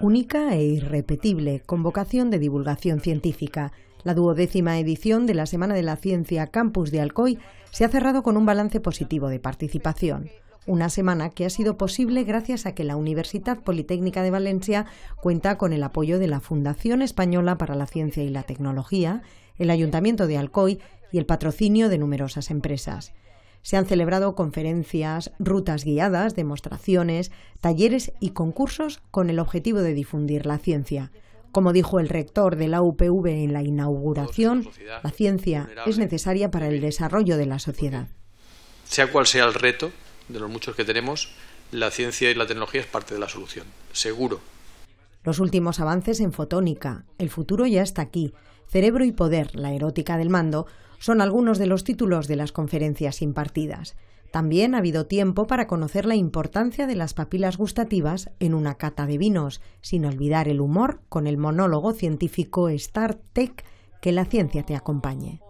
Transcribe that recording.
Única e irrepetible convocación de divulgación científica. La duodécima edición de la Semana de la Ciencia Campus de Alcoy se ha cerrado con un balance positivo de participación. Una semana que ha sido posible gracias a que la Universidad Politécnica de Valencia cuenta con el apoyo de la Fundación Española para la Ciencia y la Tecnología, el Ayuntamiento de Alcoy y el patrocinio de numerosas empresas. Se han celebrado conferencias, rutas guiadas, demostraciones, talleres y concursos con el objetivo de difundir la ciencia. Como dijo el rector de la UPV en la inauguración, la ciencia es necesaria para el desarrollo de la sociedad. Sea cual sea el reto, de los muchos que tenemos, la ciencia y la tecnología es parte de la solución, seguro, los últimos avances en fotónica, El futuro ya está aquí, Cerebro y Poder, la erótica del mando, son algunos de los títulos de las conferencias impartidas. También ha habido tiempo para conocer la importancia de las papilas gustativas en una cata de vinos, sin olvidar el humor con el monólogo científico Star Tech que la ciencia te acompañe.